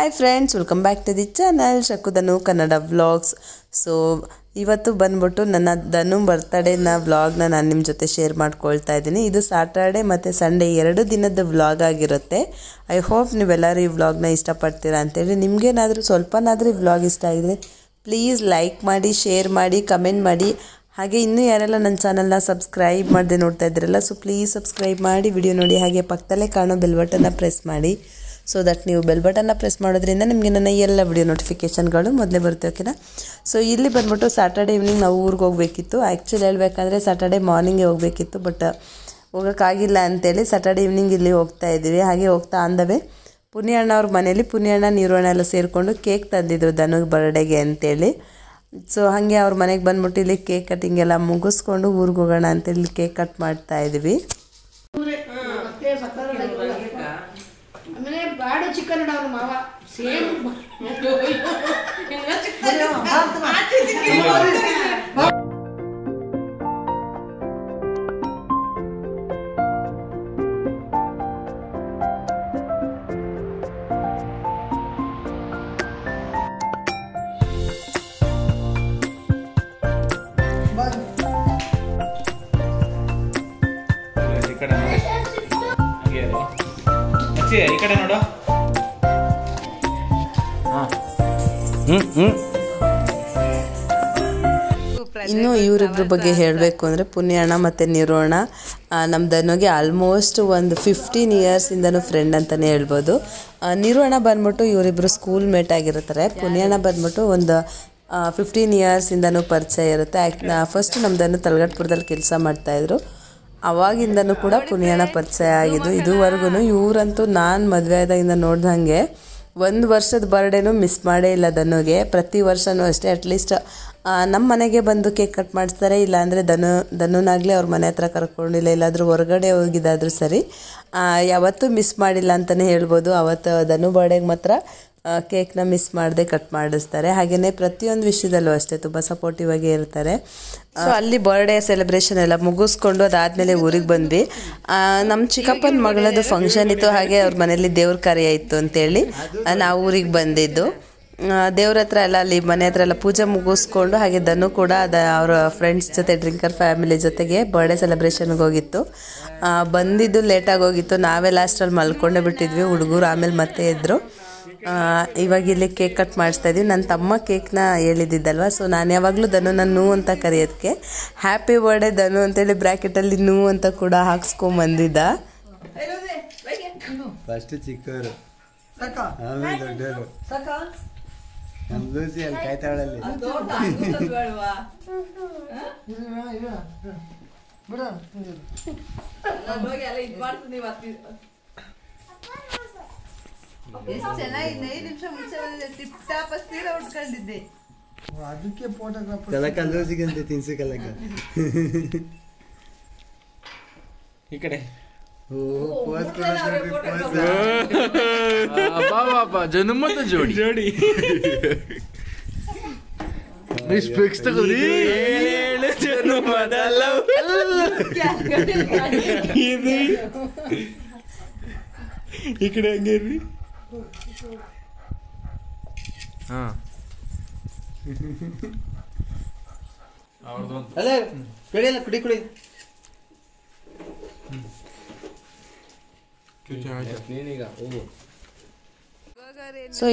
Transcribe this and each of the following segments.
hi friends welcome back to the channel Shakudhanu Kannada vlogs so ಇವತ್ತು ಬಂದ್ಬಿಟ್ಟು ನನ್ನ ದನು ಬರ್ತಡೇನ ವ್ಲಾಗ್ನ ನಾನು ನಿಮ್ಮ ಜೊತೆ ಶೇರ್ ಮಾಡ್ಕೊಳ್ತಾ ಇದ್ದೀನಿ ಇದು ಸ್ಯಾಟರ್ಡೆ ಮತ್ತು ಸಂಡೇ ಎರಡು ದಿನದ ವ್ಲಾಗ್ ಆಗಿರುತ್ತೆ ಐ ಹೋಪ್ ನೀವೆಲ್ಲರೂ ಈ ವ್ಲಾಗ್ನ ಇಷ್ಟಪಡ್ತೀರಾ ಅಂತೇಳಿ ನಿಮಗೇನಾದರೂ ಸ್ವಲ್ಪನಾದರೂ ಈ ವ್ಲಾಗ್ ಇಷ್ಟ ಆಗಿದೆ ಪ್ಲೀಸ್ ಲೈಕ್ ಮಾಡಿ ಶೇರ್ ಮಾಡಿ ಕಮೆಂಟ್ ಮಾಡಿ ಹಾಗೆ ಇನ್ನೂ ಯಾರೆಲ್ಲ ನನ್ನ ಚಾನಲ್ನ ಸಬ್ಸ್ಕ್ರೈಬ್ ಮಾಡದೆ ನೋಡ್ತಾ ಇದ್ದೀರಲ್ಲ ಸೊ ಪ್ಲೀಸ್ ಸಬ್ಸ್ಕ್ರೈಬ್ ಮಾಡಿ ವಿಡಿಯೋ ನೋಡಿ ಹಾಗೆ ಪಕ್ಕದಲ್ಲೇ ಕಾಣೋ ಬೆಲ್ ಬಟನ್ನ ಪ್ರೆಸ್ ಮಾಡಿ ಸೊ ದಟ್ ನೀವು ಬೆಲ್ ಬಟನ್ನ ಪ್ರೆಸ್ ಮಾಡೋದ್ರಿಂದ ನಿಮಗೆ ನನ್ನ ಎಲ್ಲ ವಿಡಿಯೋ ನೋಟಿಫಿಕೇಷನ್ಗಳು ಮೊದಲೇ ಬರುತ್ತೆ ಓಕೆನಾ ಸೊ ಇಲ್ಲಿ ಬಂದ್ಬಿಟ್ಟು ಸ್ಯಾಟರ್ಡೆ ಈವ್ನಿಂಗ್ ನಾವು ಊರಿಗೆ ಹೋಗಬೇಕಿತ್ತು ಆ್ಯಕ್ಚುಲಿ ಹೇಳಬೇಕಂದ್ರೆ ಸ್ಯಾಟರ್ಡೆ ಮಾರ್ನಿಂಗೇ ಹೋಗಬೇಕಿತ್ತು ಬಟ್ uh, ಹೋಗೋಕ್ಕಾಗಿಲ್ಲ ಅಂತೇಳಿ ಸ್ಯಾಟರ್ಡೆ ಈವ್ನಿಂಗ್ ಇಲ್ಲಿ ಹೋಗ್ತಾ ಇದ್ದೀವಿ ಹಾಗೆ ಹೋಗ್ತಾ ಅಂದವೇ ಪುಣ್ಯಣ್ಣ ಅವ್ರ ಮನೇಲಿ ಪುಣ್ಯಣ್ಣ ನಿರ್ವಹಣೆ ಎಲ್ಲ ಸೇರಿಕೊಂಡು ಕೇಕ್ ತಂದಿದ್ರು ದನ ಬರ್ಡೇಗೆ ಅಂತೇಳಿ ಸೊ ಹಾಗೆ ಅವ್ರ ಮನೆಗೆ ಬಂದ್ಬಿಟ್ಟು ಇಲ್ಲಿ ಕೇಕ್ ಕಟ್ಟಿಂಗ್ ಎಲ್ಲ ಮುಗಿಸ್ಕೊಂಡು ಊರಿಗೆ ಹೋಗೋಣ ಅಂತೇಳಿ ಕೇಕ್ ಕಟ್ ಮಾಡ್ತಾ ಇದ್ವಿ ಕನ್ನಡ ಅವ್ರ ಮಾವ ಸೇಮ್ ಈ ಕಡೆ ನೋಡು ಇನ್ನು ಇವರಿಬ್ಬರ ಬಗ್ಗೆ ಹೇಳಬೇಕು ಅಂದರೆ ಪುಣ್ಯಾಣ ಮತ್ತು ನಿರೋಣ ನಮ್ಮ ಧನುಗೆ ಆಲ್ಮೋಸ್ಟ್ ಒಂದು ಫಿಫ್ಟೀನ್ ಇಯರ್ಸಿಂದನೂ ಫ್ರೆಂಡ್ ಅಂತಲೇ ಹೇಳ್ಬೋದು ನಿರೋಣ ಬಂದ್ಬಿಟ್ಟು ಇವರಿಬ್ಬರು ಸ್ಕೂಲ್ ಮೇಟ್ ಆಗಿರ್ತಾರೆ ಪುಣ್ಯಣ್ಣ ಬಂದ್ಬಿಟ್ಟು ಒಂದು ಫಿಫ್ಟೀನ್ ಇಯರ್ಸಿಂದನೂ ಪರಿಚಯ ಇರುತ್ತೆ ಫಸ್ಟ್ ನಮ್ಮ ದನ ತಲಗಟ್ಪುರದಲ್ಲಿ ಕೆಲಸ ಮಾಡ್ತಾಯಿದ್ರು ಅವಾಗಿಂದನೂ ಕೂಡ ಪುಣ್ಯಣ್ಣ ಪರಿಚಯ ಆಗಿದ್ದು ಇದುವರೆಗೂ ಇವರಂತೂ ನಾನು ಮದುವೆ ಆದಾಗಿಂದ ನೋಡ್ದಂಗೆ ಒಂದು ವರ್ಷದ ಬರ್ಡೇನೂ ಮಿಸ್ ಮಾಡೇ ಇಲ್ಲ ಧನುಗೆ ಪ್ರತಿ ವರ್ಷವೂ ಅಷ್ಟೇ ಅಟ್ಲೀಸ್ಟ್ ನಮ್ಮ ಮನೆಗೆ ಬಂದು ಕೇಕ್ ಕಟ್ ಮಾಡಿಸ್ತಾರೆ ಇಲ್ಲಾಂದರೆ ಧನು ಧನುನಾಗಲೇ ಅವ್ರ ಮನೆ ಹತ್ರ ಕರ್ಕೊಂಡಿಲ್ಲ ಇಲ್ಲಾದರೂ ಹೊರಗಡೆ ಹೋಗಿದ್ದಾದರೂ ಸರಿ ಯಾವತ್ತೂ ಮಿಸ್ ಮಾಡಿಲ್ಲ ಅಂತಲೇ ಹೇಳ್ಬೋದು ಆವತ್ತು ಧನು ಬರ್ಡೇಗೆ ಮಾತ್ರ ಕೇಕ್ನ ಮಿಸ್ ಮಾಡದೆ ಕಟ್ ಮಾಡಿಸ್ತಾರೆ ಹಾಗೆಯೇ ಪ್ರತಿಯೊಂದು ವಿಷಯದಲ್ಲೂ ಅಷ್ಟೇ ತುಂಬ ಸಪೋರ್ಟಿವ್ ಆಗಿ ಇರ್ತಾರೆ ಸೊ ಅಲ್ಲಿ ಬರ್ಡೇ ಸೆಲೆಬ್ರೇಷನ್ ಎಲ್ಲ ಮುಗಿಸ್ಕೊಂಡು ಅದಾದಮೇಲೆ ಊರಿಗೆ ಬಂದ್ವಿ ನಮ್ಮ ಚಿಕ್ಕಪ್ಪನ ಮಗಳದು ಫಂಕ್ಷನ್ ಇತ್ತು ಹಾಗೆ ಅವ್ರ ಮನೆಯಲ್ಲಿ ದೇವ್ರ ಕಾರ್ಯ ಇತ್ತು ಅಂತೇಳಿ ನಾವು ಊರಿಗೆ ಬಂದಿದ್ದು ದೇವ್ರ ಹತ್ರ ಎಲ್ಲ ಅಲ್ಲಿ ಮನೆ ಹತ್ರ ಎಲ್ಲ ಪೂಜೆ ಮುಗಿಸ್ಕೊಂಡು ಹಾಗೆ ದನು ಕೂಡ ಅದ ಅವರ ಫ್ರೆಂಡ್ಸ್ ಜೊತೆ ಡ್ರಿಂಕರ್ ಫ್ಯಾಮಿಲಿ ಜೊತೆಗೆ ಬರ್ಡೇ ಸೆಲೆಬ್ರೇಷನ್ಗೆ ಹೋಗಿತ್ತು ಬಂದಿದ್ದು ಲೇಟಾಗಿ ಹೋಗಿತ್ತು ನಾವೇ ಲಾಸ್ಟಲ್ಲಿ ಮಲ್ಕೊಂಡೇ ಬಿಟ್ಟಿದ್ವಿ ಹುಡುಗರು ಆಮೇಲೆ ಮತ್ತೆ ಇದ್ದರು ಇವಾಗ ಇಲ್ಲಿ ಕೇಕ್ ಕಟ್ ಮಾಡಿಸ್ತಾ ಇದೀವಿ ನನ್ನ ತಮ್ಮ ಕೇಕ್ನ ಹೇಳಿದ್ದಿದ್ದಲ್ವ ಸೊ ನಾನು ಯಾವಾಗಲೂ ನಾನು ನೂ ಅಂತ ಕರೆಯೋದಕ್ಕೆ ಹ್ಯಾಪಿ ಬರ್ಡೇ ಧನು ಅಂತೇಳಿ ಅಲ್ಲಿ ನೂ ಅಂತ ಕೂಡ ಹಾಕ್ಸ್ಕೊಂಬಂದಿದ್ದ ಫಸ್ಟ್ ಎಷ್ಟು ಕಲಕ ಈ ಕಡೆ ಜೋಡಿ ಜೋಡಿ ಸ್ಪೆಕ್ಸ್ ಈ ಕಡೆ ಹಂಗೇರಿ ಸೊ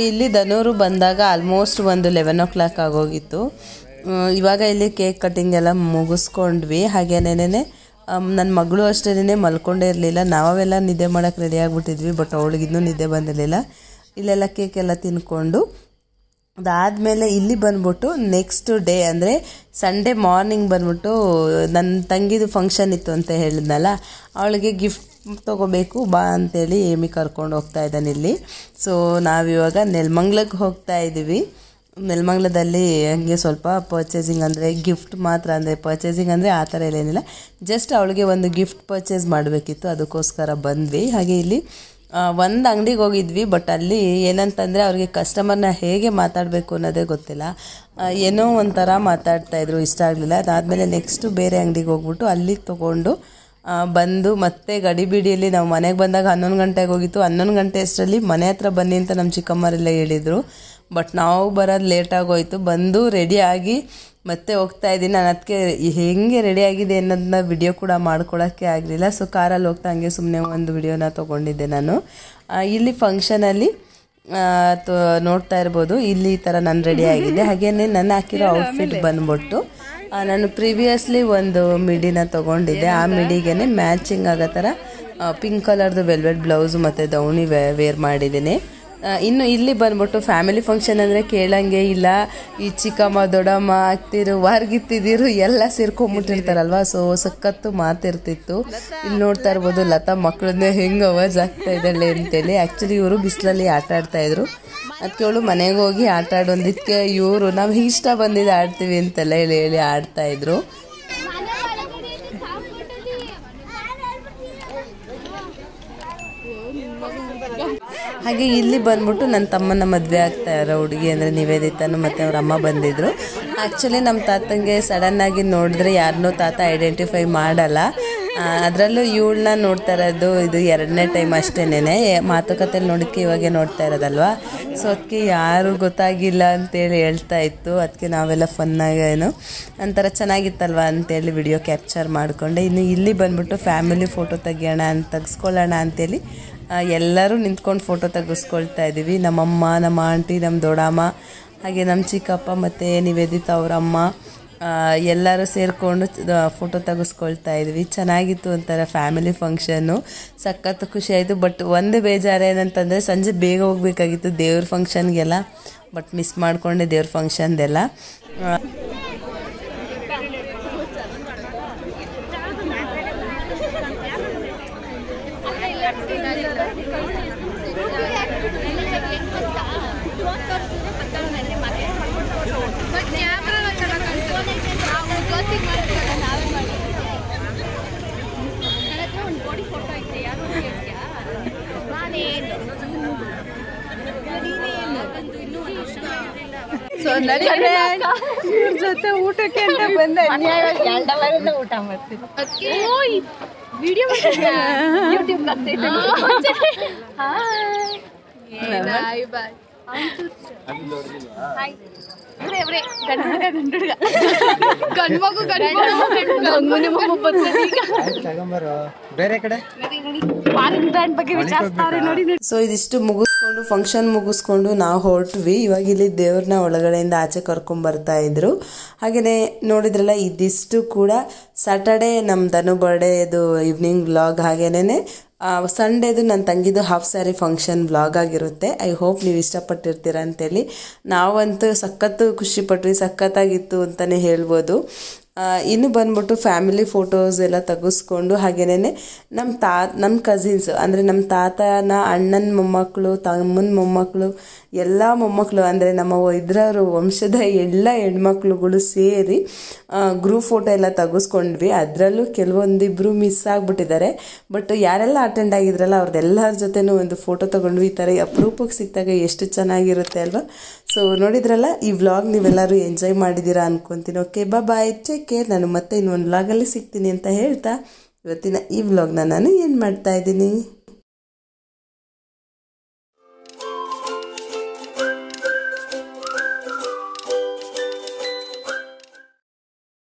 ಇಲ್ಲಿ ಧನೂರು ಬಂದಾಗ ಆಲ್ಮೋಸ್ಟ್ ಒಂದು ಲೆವೆನ್ ಓ ಕ್ಲಾಕ್ ಆಗೋಗಿತ್ತು ಇವಾಗ ಇಲ್ಲಿ ಕೇಕ್ ಕಟಿಂಗ್ ಎಲ್ಲ ಮುಗಿಸ್ಕೊಂಡ್ವಿ ಹಾಗೇನೇನೆ ನನ್ನ ಮಗಳು ಅಷ್ಟೇನೆ ಮಲ್ಕೊಂಡೇ ಇರಲಿಲ್ಲ ನಾವೆಲ್ಲ ನಿದ್ದೆ ಮಾಡೋಕ್ಕೆ ರೆಡಿ ಆಗಿಬಿಟ್ಟಿದ್ವಿ ಬಟ್ ಅವಳಿಗಿನ್ನೂ ನಿದ್ದೆ ಬಂದಿರಲಿಲ್ಲ ಇಲ್ಲೆಲ್ಲ ಕೇಕ್ ಎಲ್ಲ ತಿನ್ಕೊಂಡು ಅದಾದಮೇಲೆ ಇಲ್ಲಿ ಬಂದ್ಬಿಟ್ಟು ನೆಕ್ಸ್ಟ್ ಡೇ ಅಂದರೆ ಸಂಡೇ ಮಾರ್ನಿಂಗ್ ಬಂದ್ಬಿಟ್ಟು ನನ್ನ ತಂಗಿದು ಫಂಕ್ಷನ್ ಇತ್ತು ಅಂತ ಹೇಳಿದ್ನಲ್ಲ ಅವಳಿಗೆ ಗಿಫ್ಟ್ ತೊಗೋಬೇಕು ಬಾ ಅಂತೇಳಿ ಏಮಿ ಕರ್ಕೊಂಡು ಹೋಗ್ತಾ ಇದ್ದಾನೆ ಇಲ್ಲಿ ಸೊ ನಾವಿವಾಗ ನೆಲ್ಮಂಗ್ಲಕ್ಕೆ ಹೋಗ್ತಾ ಇದ್ದೀವಿ ನೆಲ್ಮಂಗ್ಲದಲ್ಲಿ ಹಂಗೆ ಸ್ವಲ್ಪ ಪರ್ಚೇಸಿಂಗ್ ಅಂದರೆ ಗಿಫ್ಟ್ ಮಾತ್ರ ಅಂದರೆ ಪರ್ಚೇಸಿಂಗ್ ಅಂದರೆ ಆ ಥರ ಏನಿಲ್ಲ ಜಸ್ಟ್ ಅವಳಿಗೆ ಒಂದು ಗಿಫ್ಟ್ ಪರ್ಚೇಸ್ ಮಾಡಬೇಕಿತ್ತು ಅದಕ್ಕೋಸ್ಕರ ಬಂದ್ವಿ ಹಾಗೆ ಇಲ್ಲಿ ಒಂದು ಅಂಗಡಿಗೆ ಹೋಗಿದ್ವಿ ಬಟ್ ಅಲ್ಲಿ ಏನಂತಂದರೆ ಅವ್ರಿಗೆ ಕಸ್ಟಮರ್ನ ಹೇಗೆ ಮಾತಾಡಬೇಕು ಅನ್ನೋದೇ ಗೊತ್ತಿಲ್ಲ ಏನೋ ಒಂಥರ ಮಾತಾಡ್ತಾಯಿದ್ರು ಇಷ್ಟ ಆಗಲಿಲ್ಲ ಅದಾದಮೇಲೆ ನೆಕ್ಸ್ಟು ಬೇರೆ ಅಂಗಡಿಗೆ ಹೋಗ್ಬಿಟ್ಟು ಅಲ್ಲಿ ತೊಗೊಂಡು ಬಂದು ಮತ್ತೆ ಗಡಿಬಿಡಿಯಲ್ಲಿ ನಾವು ಮನೆಗೆ ಬಂದಾಗ ಹನ್ನೊಂದು ಗಂಟೆಗೆ ಹೋಗಿತ್ತು ಹನ್ನೊಂದು ಗಂಟೆ ಅಷ್ಟರಲ್ಲಿ ಮನೆ ಹತ್ರ ಬನ್ನಿ ಅಂತ ನಮ್ಮ ಚಿಕ್ಕಮ್ಮರೆಲ್ಲ ಹೇಳಿದರು ಬಟ್ ನಾವು ಬರೋದು ಲೇಟಾಗೋಯಿತು ಬಂದು ರೆಡಿಯಾಗಿ ಮತ್ತೆ ಹೋಗ್ತಾ ಇದ್ದೀನಿ ನಾನು ಅದಕ್ಕೆ ಹೇಗೆ ರೆಡಿಯಾಗಿದೆ ಅನ್ನೋದನ್ನ ವಿಡಿಯೋ ಕೂಡ ಮಾಡ್ಕೊಳ್ಳೋಕ್ಕೆ ಆಗಲಿಲ್ಲ ಸೊ ಕಾರಲ್ಲಿ ಹೋಗ್ತಾ ಹಂಗೆ ಸುಮ್ಮನೆ ಒಂದು ವಿಡಿಯೋನ ತೊಗೊಂಡಿದ್ದೆ ನಾನು ಇಲ್ಲಿ ಫಂಕ್ಷನಲ್ಲಿ ತ ನೋಡ್ತಾ ಇರ್ಬೋದು ಇಲ್ಲಿ ಈ ಥರ ನಾನು ರೆಡಿ ಆಗಿದೆ ಹಾಗೇನೇ ನಾನು ಹಾಕಿರೋ ಔಟ್ಫಿಟ್ ಬಂದ್ಬಿಟ್ಟು ನಾನು ಪ್ರಿವಿಯಸ್ಲಿ ಒಂದು ಮಿಡಿನ ತೊಗೊಂಡಿದ್ದೆ ಆ ಮಿಡಿಗೆ ಮ್ಯಾಚಿಂಗ್ ಆಗೋ ಥರ ಪಿಂಕ್ ಕಲರ್ದು ವೆಲ್ವೆಟ್ ಬ್ಲೌಸ್ ಮತ್ತು ದೌಣಿ ವೇರ್ ಮಾಡಿದ್ದೀನಿ ಇನ್ನು ಇಲ್ಲಿ ಬಂದ್ಬಿಟ್ಟು ಫ್ಯಾಮಿಲಿ ಫಂಕ್ಷನ್ ಅಂದರೆ ಕೇಳಂಗೆ ಇಲ್ಲ ಈ ಚಿಕ್ಕಮ್ಮ ದೊಡ್ಡಮ್ಮ ಆಗ್ತಿರು ವರ್ಗಿತ್ತಿದ್ದೀರು ಎಲ್ಲ ಸೇರ್ಕೊಂಬಿಟ್ಟಿರ್ತಾರಲ್ವ ಸೊ ಸಖತ್ತು ಮಾತಿರ್ತಿತ್ತು ಇಲ್ಲಿ ನೋಡ್ತಾ ಇರ್ಬೋದು ಲತಾ ಮಕ್ಕಳನ್ನೇ ಹೆಂಗೆ ಅವಾಜ್ ಆಗ್ತಾ ಇದ್ದಾಳೆ ಅಂತೇಳಿ ಆ್ಯಕ್ಚುಲಿ ಇವರು ಬಿಸಿಲಲ್ಲಿ ಆಟ ಇದ್ರು ಅದಕ್ಕೆ ಅವಳು ಮನೆಗೆ ಹೋಗಿ ಆಟ ಇವರು ನಾವು ಇಷ್ಟ ಬಂದಿದ್ದು ಆಡ್ತೀವಿ ಅಂತೆಲ್ಲ ಹೇಳಿ ಹೇಳಿ ಆಡ್ತಾ ಇದ್ರು ಹಾಗೆ ಇಲ್ಲಿ ಬಂದ್ಬಿಟ್ಟು ನನ್ನ ತಮ್ಮನ ಮದುವೆ ಆಗ್ತಾ ಇರೋ ಹುಡುಗಿ ಅಂದರೆ ನಿವೇದಿತಾನು ಮತ್ತು ಅವ್ರ ಅಮ್ಮ ಬಂದಿದ್ದರು ಆ್ಯಕ್ಚುಲಿ ನಮ್ಮ ತಾತಂಗೆ ಸಡನ್ನಾಗಿ ನೋಡಿದ್ರೆ ಯಾರನ್ನೂ ತಾತ ಐಡೆಂಟಿಫೈ ಮಾಡಲ್ಲ ಅದರಲ್ಲೂ ಇವಳನ್ನ ನೋಡ್ತಾ ಇರೋದು ಇದು ಎರಡನೇ ಟೈಮ್ ಅಷ್ಟೇನೆ ಮಾತುಕತೆಲಿ ನೋಡಕ್ಕೆ ಇವಾಗೆ ನೋಡ್ತಾ ಇರೋದಲ್ವಾ ಸೊ ಅದಕ್ಕೆ ಯಾರು ಗೊತ್ತಾಗಿಲ್ಲ ಅಂತೇಳಿ ಹೇಳ್ತಾ ಇತ್ತು ಅದಕ್ಕೆ ನಾವೆಲ್ಲ ಫನ್ನಾಗೇನು ಒಂಥರ ಚೆನ್ನಾಗಿತ್ತಲ್ವ ಅಂತೇಳಿ ವಿಡಿಯೋ ಕ್ಯಾಪ್ಚರ್ ಮಾಡಿಕೊಂಡೆ ಇನ್ನು ಇಲ್ಲಿ ಬಂದ್ಬಿಟ್ಟು ಫ್ಯಾಮಿಲಿ ಫೋಟೋ ತೆಗಿಯೋಣ ಅಂತ ತೆಗೆಸ್ಕೊಳ್ಳೋಣ ಅಂತೇಳಿ ಎಲ್ಲರೂ ನಿಂತ್ಕೊಂಡು ಫೋಟೋ ತೆಗೆಸ್ಕೊಳ್ತಾ ಇದ್ದೀವಿ ನಮ್ಮಮ್ಮ ನಮ್ಮ ಆಂಟಿ ನಮ್ಮ ದೊಡ್ಡಮ್ಮ ಹಾಗೆ ನಮ್ಮ ಚಿಕ್ಕಪ್ಪ ಮತ್ತು ನಿವೇದಿತ ಅವರಮ್ಮ ಎಲ್ಲರೂ ಸೇರಿಕೊಂಡು ಫೋಟೋ ತೆಗೆಸ್ಕೊಳ್ತಾ ಇದ್ವಿ ಚೆನ್ನಾಗಿತ್ತು ಒಂಥರ ಫ್ಯಾಮಿಲಿ ಫಂಕ್ಷನ್ನು ಸಖತ್ತು ಖುಷಿ ಬಟ್ ಒಂದು ಬೇಜಾರು ಏನಂತಂದರೆ ಸಂಜೆ ಬೇಗ ಹೋಗಬೇಕಾಗಿತ್ತು ದೇವ್ರ ಫಂಕ್ಷನ್ಗೆಲ್ಲ ಬಟ್ ಮಿಸ್ ಮಾಡಿಕೊಂಡೆ ದೇವ್ರ ಫಂಕ್ಷನ್ದೆಲ್ಲ ಜೊತೆ ಊಟಕ್ಕೆ ಅಂತ ಬಂದೆ ಊಟ ಮಾಡ್ತೀನಿ ಸೊ ಇದಿಷ್ಟು ಮುಗಿಸ್ಕೊಂಡು ಫಂಕ್ಷನ್ ಮುಗಿಸ್ಕೊಂಡು ನಾವು ಹೊರಟ್ವಿ ಇವಾಗ ಇಲ್ಲಿ ದೇವ್ರನ್ನ ಒಳಗಡೆಯಿಂದ ಆಚೆ ಕರ್ಕೊಂಡ್ ಬರ್ತಾ ಇದ್ರು ಹಾಗೇನೆ ನೋಡಿದ್ರಲ್ಲ ಇದಿಷ್ಟು ಕೂಡ ಸಾಟರ್ಡೆ ನಮ್ಮ ಧನು ಬರ್ಡೇದು ಈವ್ನಿಂಗ್ ವ್ಲಾಗ್ ಹಾಗೇನೆ ಸಂಡೇದು ನನ್ನ ತಂಗಿದು ಹಾಫ್ ಸ್ಯಾರಿ ಫಂಕ್ಷನ್ ವ್ಲಾಗ್ ಆಗಿರುತ್ತೆ ಐ ಹೋಪ್ ನೀವು ಇಷ್ಟಪಟ್ಟಿರ್ತೀರ ಅಂತೇಳಿ ನಾವಂತೂ ಸಖತ್ತು ಖುಷಿಪಟ್ವಿ ಸಖತ್ತಾಗಿತ್ತು ಅಂತಲೇ ಹೇಳ್ಬೋದು ಇನ್ನು ಬಂದ್ಬಿಟ್ಟು ಫ್ಯಾಮಿಲಿ ಫೋಟೋಸ್ ಎಲ್ಲ ತೆಗೆಸ್ಕೊಂಡು ಹಾಗೇನೆ ನಮ್ಮ ತಾ ನಮ್ಮ ಕಸಿನ್ಸ್ ಅಂದರೆ ನಮ್ಮ ತಾತನ ಅಣ್ಣನ ಮೊಮ್ಮಕ್ಕಳು ತಮ್ಮನ ಮೊಮ್ಮಕ್ಕಳು ಎಲ್ಲ ಮೊಮ್ಮಕ್ಕಳು ಅಂದರೆ ನಮ್ಮ ಇದ್ರವರು ವಂಶದ ಎಲ್ಲ ಹೆಣ್ಮಕ್ಳುಗಳು ಸೇರಿ ಗ್ರೂಪ್ ಫೋಟೋ ಎಲ್ಲ ತೆಗೆಸ್ಕೊಂಡ್ವಿ ಅದರಲ್ಲೂ ಕೆಲವೊಂದಿಬ್ಬರು ಮಿಸ್ ಆಗಿಬಿಟ್ಟಿದ್ದಾರೆ ಬಟ್ ಯಾರೆಲ್ಲ ಅಟೆಂಡ್ ಆಗಿದ್ರಲ್ಲ ಅವ್ರದ್ದೆಲ್ಲರ ಜೊತೆನೂ ಒಂದು ಫೋಟೋ ತೊಗೊಂಡ್ವಿ ಈ ಥರ ಅಪರೂಪಕ್ಕೆ ಸಿಕ್ಕಿದಾಗ ಎಷ್ಟು ಚೆನ್ನಾಗಿರುತ್ತೆ ಅಲ್ವಾ ಸೊ ನೋಡಿದ್ರಲ್ಲ ಈ ವ್ಲಾಗ್ ನೀವೆಲ್ಲರೂ ಎಂಜಾಯ್ ಮಾಡಿದ್ದೀರಾ ಅನ್ಕೊಂತೀನಿ ಓಕೆ ಬಾ ಬಾಯ್ ಟೇಕ್ ಕೇರ್ ನಾನು ಮತ್ತೆ ಇನ್ನೊಂದು ವ್ಲಾಗಲ್ಲಿ ಸಿಗ್ತೀನಿ ಅಂತ ಹೇಳ್ತಾ ಇವತ್ತಿನ ಈ ವ್ಲಾಗ್ನ ನಾನು ಏನು ಮಾಡ್ತಾ ಇದ್ದೀನಿ